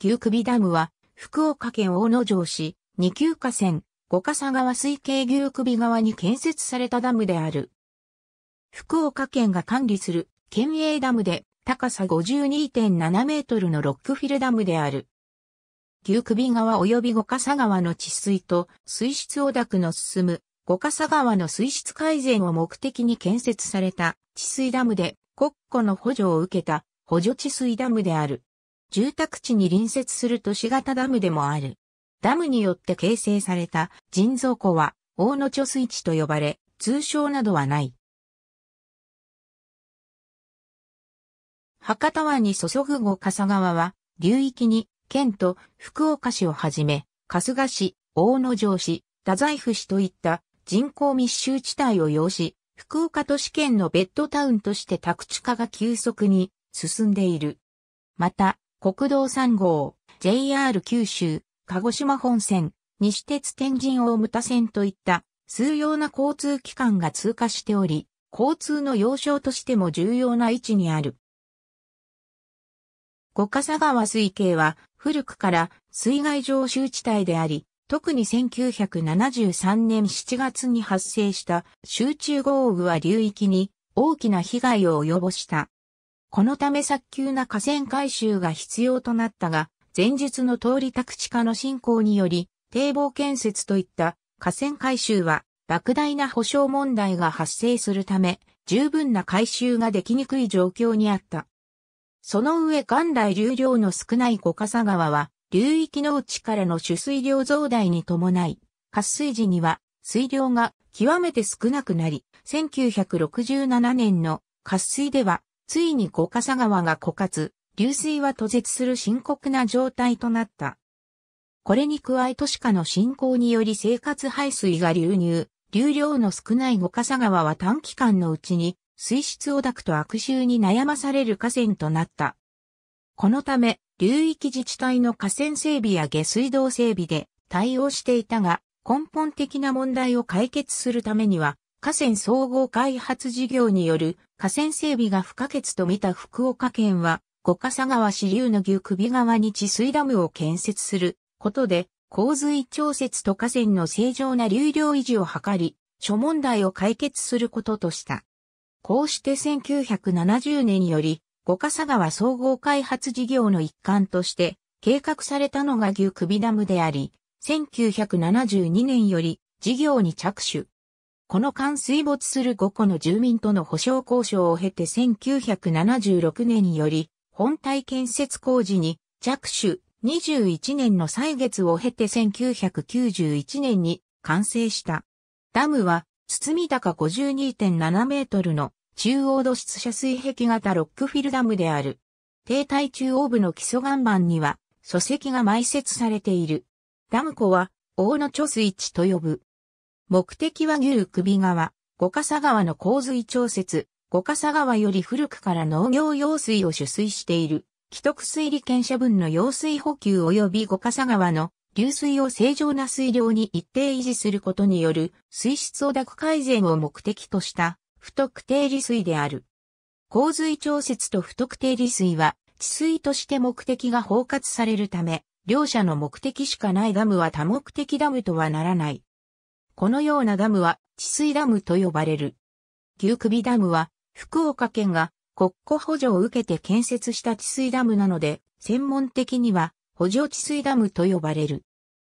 牛首ダムは、福岡県大野城市、二級河川、五笠川水系牛首川に建設されたダムである。福岡県が管理する県営ダムで高さ52.7メートルのロックフィルダムである。牛首川及び五笠川の治水と水質汚濁の進む五笠川の水質改善を目的に建設された治水ダムで国庫の補助を受けた補助治水ダムである。住宅地に隣接する都市型ダムでもある。ダムによって形成された人造湖は、大野貯水池と呼ばれ、通称などはない。博多湾に注ぐ後笠川は、流域に、県と福岡市をはじめ、春日市、大野城市、太宰府市といった人口密集地帯を要し、福岡都市圏のベッドタウンとして宅地化が急速に進んでいる。また、国道3号、JR 九州、鹿児島本線、西鉄天神大牟田線といった数要な交通機関が通過しており、交通の要衝としても重要な位置にある。五笠川水系は古くから水害常習地帯であり、特に1973年7月に発生した集中豪雨は流域に大きな被害を及ぼした。このため早急な河川改修が必要となったが、前述の通り宅地化の進行により、堤防建設といった河川改修は莫大な保障問題が発生するため、十分な改修ができにくい状況にあった。その上元来流量の少ない五笠川は、流域の内からの取水量増大に伴い、滑水時には水量が極めて少なくなり、1967年の渇水ではついに五笠川が枯渇、流水は途絶する深刻な状態となった。これに加え都市化の進行により生活排水が流入、流量の少ない五笠川は短期間のうちに水質を抱くと悪臭に悩まされる河川となった。このため、流域自治体の河川整備や下水道整備で対応していたが、根本的な問題を解決するためには、河川総合開発事業による河川整備が不可欠と見た福岡県は、五笠川支流の牛首川に治水ダムを建設することで、洪水調節と河川の正常な流量維持を図り、諸問題を解決することとした。こうして1970年より、五笠川総合開発事業の一環として、計画されたのが牛首ダムであり、1972年より事業に着手。この間水没する5個の住民との保障交渉を経て1976年により、本体建設工事に着手21年の歳月を経て1991年に完成した。ダムは、包み高52.7メートルの中央土質射水壁型ロックフィルダムである。停滞中央部の基礎岩盤には、礎石が埋設されている。ダム湖は、大野貯水池と呼ぶ。目的は牛首川、五笠川の洪水調節、五笠川より古くから農業用水を取水している、既得水利権者分の用水補給及び五笠川の流水を正常な水量に一定維持することによる水質汚濁改善を目的とした不特定利水である。洪水調節と不特定利水は治水として目的が包括されるため、両者の目的しかないダムは多目的ダムとはならない。このようなダムは治水ダムと呼ばれる。牛首ダムは福岡県が国庫補助を受けて建設した治水ダムなので、専門的には補助治水ダムと呼ばれる。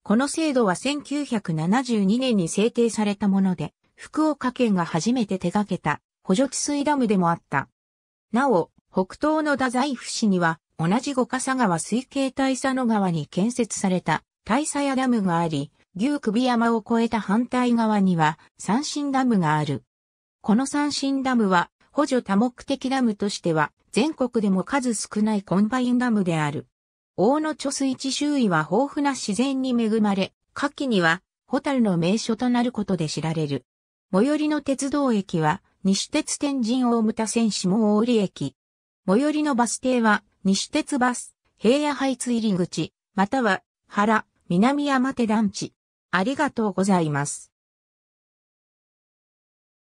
この制度は1972年に制定されたもので、福岡県が初めて手掛けた補助治水ダムでもあった。なお、北東の太宰府市には同じ五笠川水系大佐野川に建設された大佐屋ダムがあり、牛首山を越えた反対側には三神ダムがある。この三神ダムは補助多目的ダムとしては全国でも数少ないコンバインダムである。大野貯水池周囲は豊富な自然に恵まれ、夏季にはホタルの名所となることで知られる。最寄りの鉄道駅は西鉄天神大牟田線下大折駅。最寄りのバス停は西鉄バス、平野ハイツ入り口、または原、南山手団地。ありがとうございます。